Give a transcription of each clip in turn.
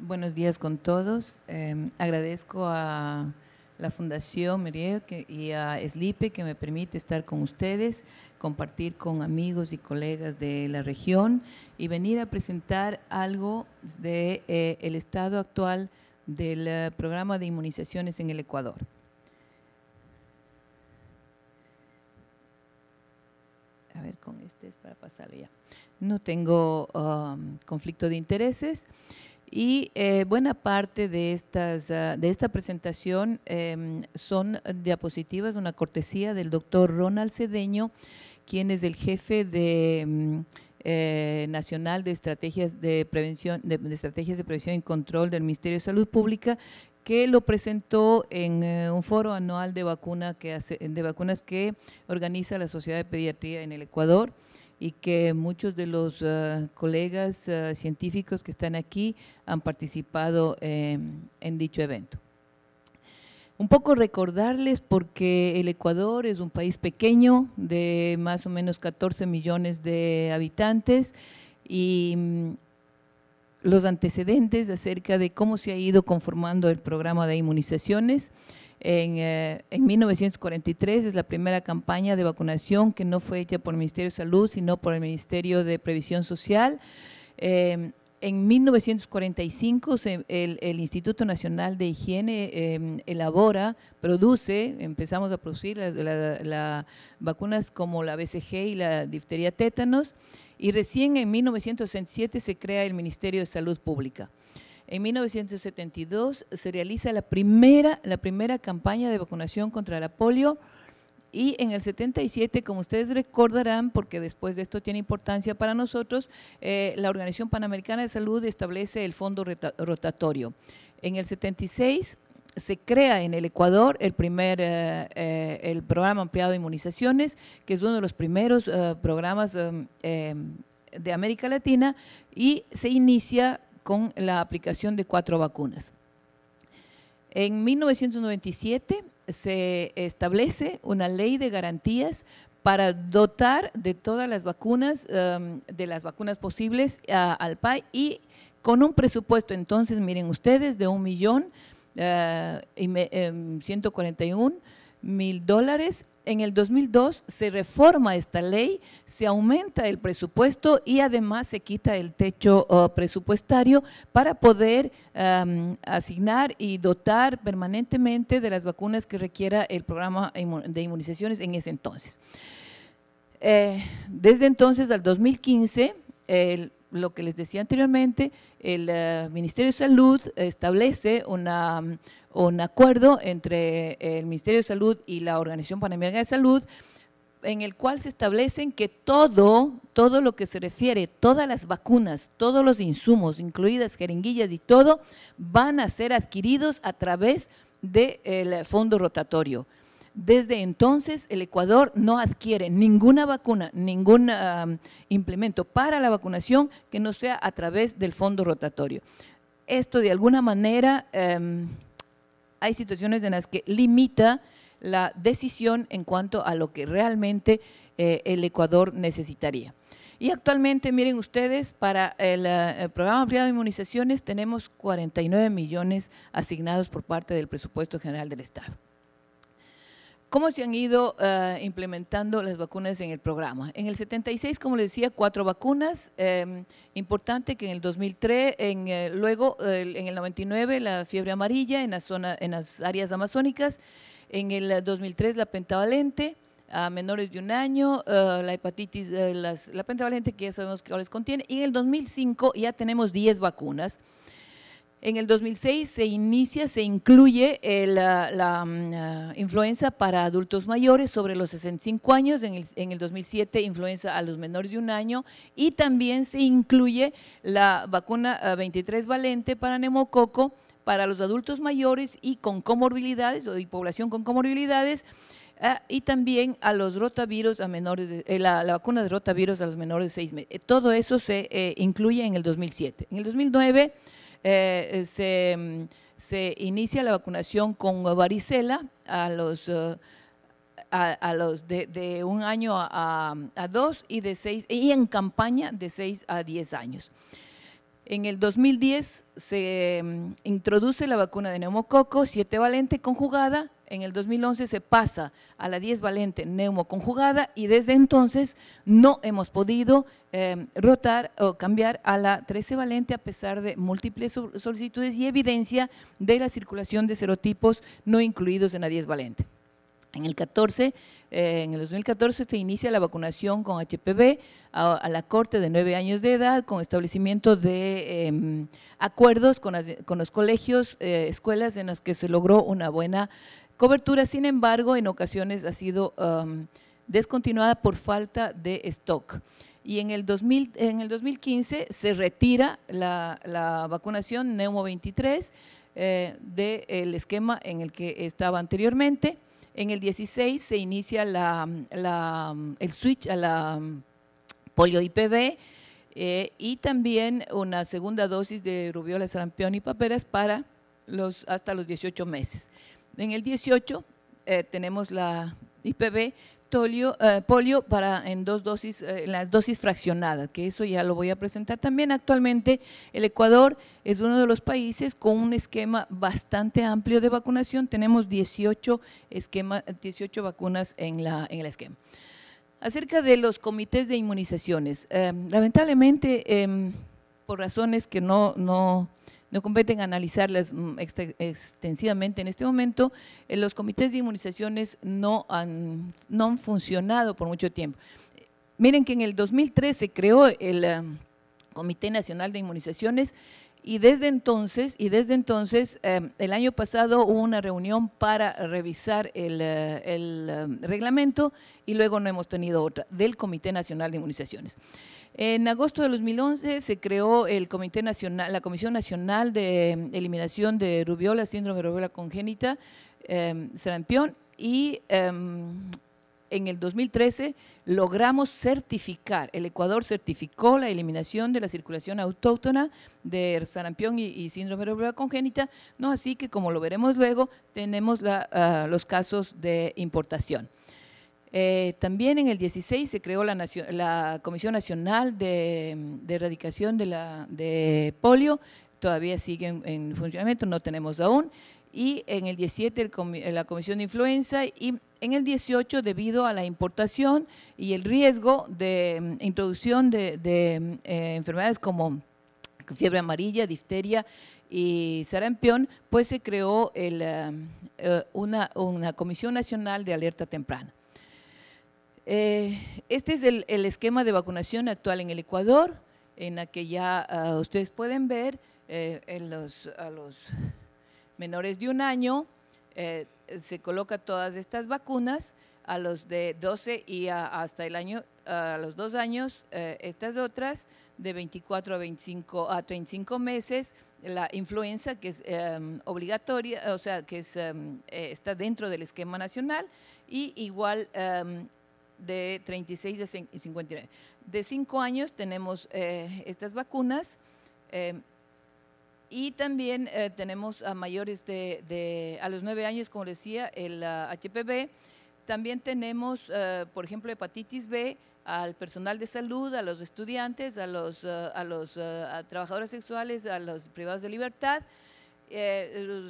Buenos días con todos. Em, agradezco a la Fundación mirio y a SLIPE que me permite estar con ustedes, compartir con amigos y colegas de la región y venir a presentar algo del de, eh, el estado actual del eh, programa de inmunizaciones en el Ecuador. A ver, con este es para pasar ya. No tengo um, conflicto de intereses. Y eh, buena parte de, estas, ah, de esta presentación em, son diapositivas, una cortesía del doctor Ronald Cedeño, quien es el jefe de, em, eh, nacional de estrategias de prevención, estrategias de prevención y control del Ministerio de Salud Pública, que lo presentó en eh, un foro anual de, vacuna que de vacunas que organiza la Sociedad de Pediatría en el Ecuador y que muchos de los eh, colegas eh, científicos que están aquí han participado en dicho evento. Un poco recordarles porque el Ecuador es un país pequeño de más o menos 14 millones de habitantes y mm, los antecedentes acerca de cómo se ha ido conformando el programa de inmunizaciones. En, 1943 eh, es la primera campaña de vacunación que no fue hecha por el Ministerio de Salud, sino por el Ministerio de Previsión Social. Em, en 1945 el, Instituto Nacional de Higiene em, elabora, produce, empezamos a producir las vacunas como la BCG y la difteria tétanos, y recién en 1967 se crea el Ministerio de Salud Pública. En 1972 se realiza la primera, la primera campaña de vacunación contra la polio y en el 77, como ustedes recordarán, porque después de esto tiene importancia para nosotros, eh, la Organización Panamericana de Salud establece el fondo rotatorio. En el 76 se crea en el Ecuador el primer eh, eh, el programa ampliado de inmunizaciones, que es uno de los primeros programas de América Latina y se inicia con la aplicación de cuatro vacunas. En 1997 se establece una ley de garantías para dotar de todas las vacunas, um, de las vacunas posibles al PAI y con un presupuesto entonces, miren ustedes, de un millón uh, y 141 em, mil dólares en el 2002 se reforma esta ley, se aumenta el presupuesto y además se quita el techo uh, presupuestario para poder um, asignar y dotar permanentemente de las vacunas que requiera el programa de inmunizaciones en ese entonces. Eh, desde entonces al 2015, el lo que les decía anteriormente, el eh, Ministerio de Salud establece un acuerdo entre el Ministerio de Salud y la Organización Panamericana de Salud en el cual se establecen que todo, todo lo que se refiere, todas las vacunas, todos los insumos, incluidas jeringuillas y todo, van a ser adquiridos a través del eh, fondo rotatorio. Desde entonces el Ecuador no adquiere ninguna vacuna, ningún ah, implemento para la vacunación que no sea a través del fondo rotatorio. Esto de alguna manera, em, hay situaciones en las que limita la decisión en cuanto a lo que realmente eh, el Ecuador necesitaría. Y actualmente, miren ustedes, para el, eh, el, programa ampliado de inmunizaciones tenemos 49 millones asignados por parte del presupuesto general del Estado. ¿Cómo se han ido eh, implementando las vacunas en el programa? En el 76, como les decía, cuatro vacunas. Em, importante que en el 2003, eh, luego en el 99 la fiebre amarilla en, la zona, en las áreas amazónicas, en el 2003 la pentavalente a menores de un año, eh, la hepatitis, la pentavalente que ya sabemos que ahora les contiene, y en el 2005 ya tenemos 10 vacunas. En el 2006 se inicia, se incluye ah, la, mm, ah, influenza para adultos mayores sobre los 65 años, en el, 2007 influenza a los menores de un año y también se incluye la vacuna 23 ah, valente para neumococo para los adultos mayores y con comorbilidades o y población con comorbilidades y también a los rotavirus a menores, de, eh, la, vacuna de rotavirus a los menores de seis meses. Todo eso se eh, incluye en el 2007. En el 2009 eh, mm, se, inicia la vacunación con varicela a los, eh, a, los de, un año a, dos y de seis, y en campaña de seis a diez años. En el 2010 se mm, introduce la vacuna de neumococo, siete valente conjugada en el 2011 se pasa a la 10 valente neumoconjugada y desde entonces no hemos podido em, rotar o cambiar a la 13 valente a pesar de múltiples solicitudes y evidencia de la circulación de serotipos no incluidos en la 10 valente. En el 14, en el 2014 se inicia la vacunación con HPV a, la corte de 9 años de edad con establecimiento de em, acuerdos con, los colegios, eh, escuelas en las que se logró una buena Cobertura, sin embargo, en ocasiones ha sido um, descontinuada por falta de stock. Y en el, 2015 se retira la, vacunación Neumo 23 eh, del esquema en el que estaba anteriormente. En el 16 se inicia el switch a la polio IPV eh, y también una segunda dosis de rubiola, sarampión y paperas para hasta los 18 meses. En el 18 eh, tenemos la IPV eh, polio para en dos dosis, eh, en las dosis fraccionadas, que eso ya lo voy a presentar también. Actualmente el Ecuador es uno de los países con un esquema bastante amplio de vacunación. Tenemos 18, esquema, 18 vacunas en, la, en el esquema. Acerca de los comités de inmunizaciones, lamentablemente em, por razones que no, no no competen analizarlas mm, extensivamente en este momento. Eh, los comités de inmunizaciones no han, funcionado por mucho tiempo. Miren que en el 2013 creó el eh, Comité Nacional de Inmunizaciones y desde entonces, y desde entonces em, el año pasado hubo una reunión para revisar el, eh, em, reglamento y luego no hemos tenido otra, del Comité Nacional de Inmunizaciones. En agosto de 2011 se creó el Comité Nacional, la Comisión Nacional de em, Eliminación de Rubiola, Síndrome de Rubiola Congénita, eh, sarampión, y en el 2013 logramos certificar, el Ecuador certificó la eliminación de la circulación autóctona de sarampión y, síndrome de congénita, no así que como lo veremos luego, tenemos ah, los casos de importación. Eh, también en el 16 se creó la, Comisión Nacional de, Erradicación de, la, Polio, todavía sigue en funcionamiento, no tenemos aún y en el 17 la Comisión de Influenza y en el 18 debido a la importación y el riesgo de mm, introducción de, mm, eh, enfermedades como fiebre amarilla, difteria y sarampión, pues se creó eh, eh, una, Comisión Nacional de Alerta Temprana. este es el, esquema de vacunación actual en el Ecuador, en la que ya ah, ustedes pueden ver en a los menores de un año, eh, se coloca todas estas vacunas, a los de 12 y hasta el año, a los dos años, eh, estas otras, de 24 a 25 a 35 meses, la influenza que es em, obligatoria, o sea, que es, em, eh, está dentro del esquema nacional, y igual em, de 36 a 59. De 5 años tenemos estas vacunas. Y también eh, tenemos a mayores de, a los nueve años, como decía, el HPV. Ah, también tenemos, eh, por ejemplo, hepatitis B al personal de salud, a los estudiantes, a los, eh, a los trabajadores sexuales, a los privados de libertad,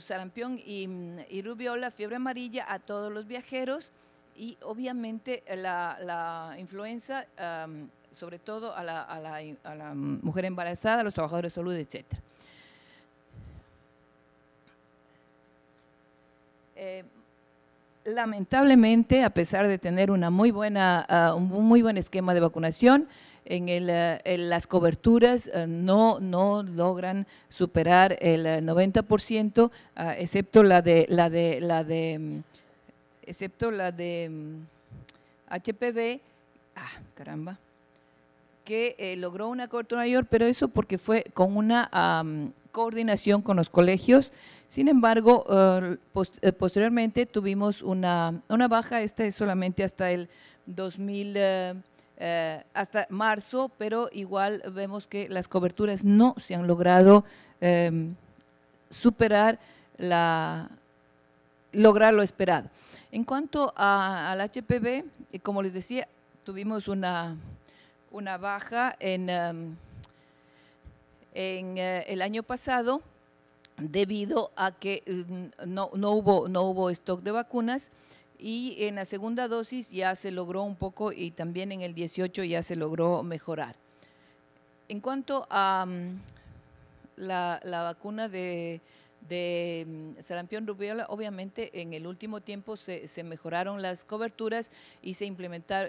sarampión mm, y, rubiola, fiebre amarilla, a todos los viajeros y obviamente la, influenza, sobre todo a la, a la mujer embarazada, a los trabajadores de salud, etcétera. Eh, lamentablemente, a pesar de tener una muy buena, ah, un muy buen esquema de vacunación, en, el, eh, las coberturas eh, no, no logran superar el 90%, ah, excepto la de, la de, la de, mm, excepto la de mm, HPV, ah, caramba, que logró una cobertura mayor, pero eso porque fue con una mm, coordinación con los colegios sin embargo, eh, eh, posteriormente tuvimos una, una baja, esta es solamente hasta el 2000, eh, hasta marzo, pero igual vemos que las coberturas no se han logrado em, superar la lograr lo esperado. En cuanto al HPV, como les decía, tuvimos una, baja en, em, en el año pasado, debido a que mm, no, hubo, stock de vacunas y en la segunda dosis ya se logró un poco y también en el 18 ya se logró mejorar. En cuanto a mm, la, vacuna de, mm, sarampión rubiola, obviamente en el último tiempo se, mejoraron las coberturas y se,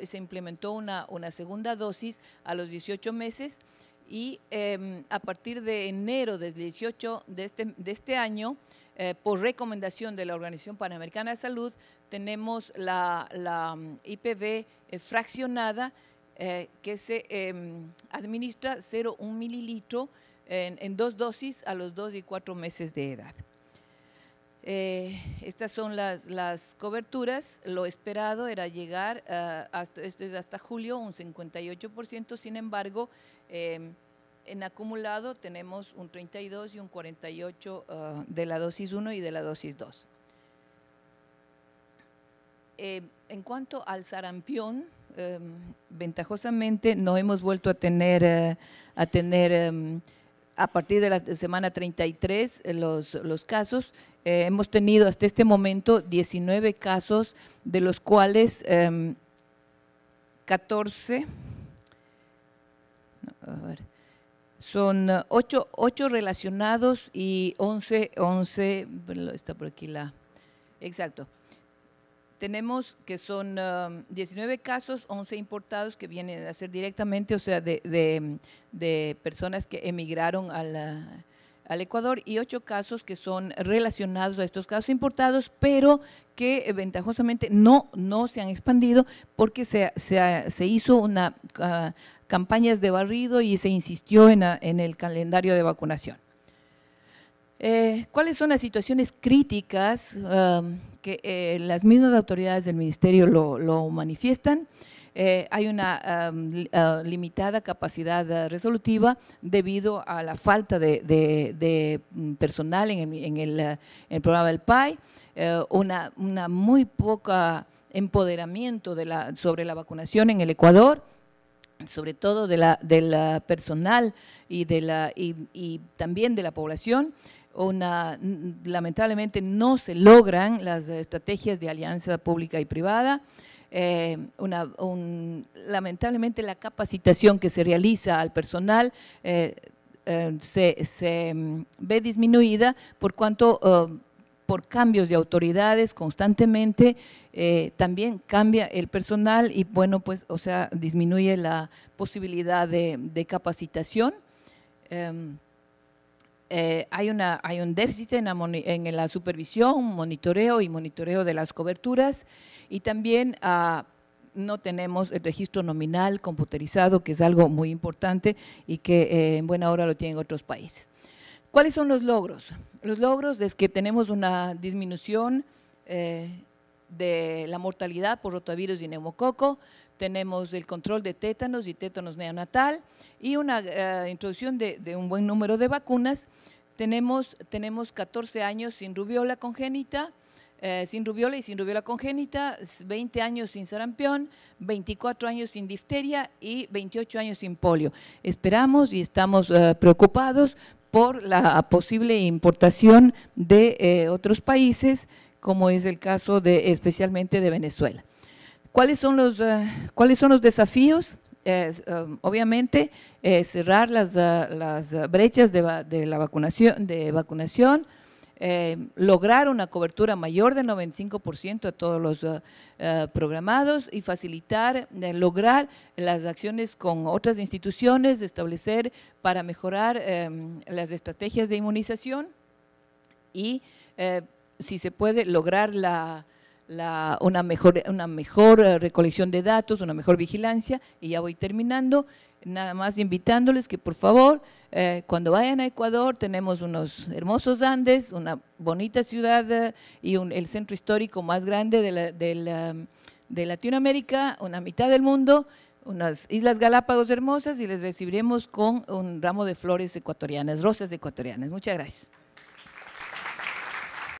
se implementó una segunda dosis a los 18 meses y em, a partir de enero del 18 de este, de este año, eh, por recomendación de la Organización Panamericana de Salud, tenemos la, mm, IPV eh, fraccionada eh, que se em, administra 0,1 mililitro en, dos dosis a los dos y cuatro meses de edad. Eh, estas son las, coberturas. Lo esperado era llegar eh, hasta, esto es hasta julio un 58%, sin embargo, em, en acumulado tenemos un 32 y un 48 eh, de la dosis 1 y de la dosis 2. Em, en cuanto al sarampión, em, ventajosamente no hemos vuelto a tener, a tener a partir de la semana 33 los, los casos eh, hemos tenido hasta este momento 19 casos, de los cuales 14 em, son 8, eh, relacionados y 11, 11, está por aquí la, exacto. Tenemos que son 19 em, casos, 11 importados que vienen a ser directamente, o sea, de personas que emigraron a la al Ecuador y ocho casos que son relacionados a estos casos importados, pero que eh, ventajosamente no, no se han expandido porque se, se, se hizo una campaña ah, campañas de barrido y se insistió en, ah, el calendario de vacunación. Eh, ¿Cuáles son las situaciones críticas ah, que eh, las mismas autoridades del ministerio lo, lo manifiestan? Eh, hay una ah, limitada capacidad ah, resolutiva debido a la falta de, mm, personal ah, en el, programa del PAI, eh, una, muy poca empoderamiento de la, sobre la vacunación en el Ecuador sobre todo de la, personal y, de la, y, también de la población, una, mm, lamentablemente no se logran las eh, estrategias de alianza pública y privada, eh, lamentablemente la capacitación que se realiza al personal eh, eh, se, mm, ve disminuida por cuanto por cambios de autoridades constantemente, también cambia el personal y bueno, pues, o sea, disminuye la posibilidad de, capacitación. Em, eh, hay, una, hay un déficit en la, en la, supervisión, monitoreo y monitoreo de las coberturas y también ah, no tenemos el registro nominal computarizado, que es algo muy importante y que eh, en buena hora lo tienen otros países. ¿Cuáles son los logros? Los logros es que tenemos una disminución eh, de la mortalidad por rotavirus y neumococo, tenemos el control de tétanos y tétanos neonatal y una eh, introducción de, un buen número de vacunas. Tenemos, tenemos 14 años sin rubiola congénita, eh, sin rubiola y sin rubiola congénita, 20 años sin sarampión, 24 años sin difteria y 28 años sin polio. Esperamos y estamos eh, preocupados por la posible importación de otros países, como es el caso de, especialmente de Venezuela. ¿Cuáles son los, eh, ¿cuáles son los desafíos? Um, obviamente, eh, cerrar las, eh, brechas de, la vacunación, de vacunación lograr una cobertura mayor del 95% a todos los programados y facilitar, lograr las acciones con otras instituciones, establecer para mejorar em, las estrategias de inmunización y, si se puede, lograr la una, mejor, una mejor eh, recolección de datos, una mejor vigilancia, y ya voy terminando, nada más invitándoles que por favor, eh, cuando vayan a Ecuador, tenemos unos hermosos Andes, una bonita ciudad eh, y el centro histórico más grande de Latinoamérica, una mitad del mundo, unas Islas Galápagos hermosas y les recibiremos con un ramo de flores ecuatorianas, rosas ecuatorianas. Muchas gracias.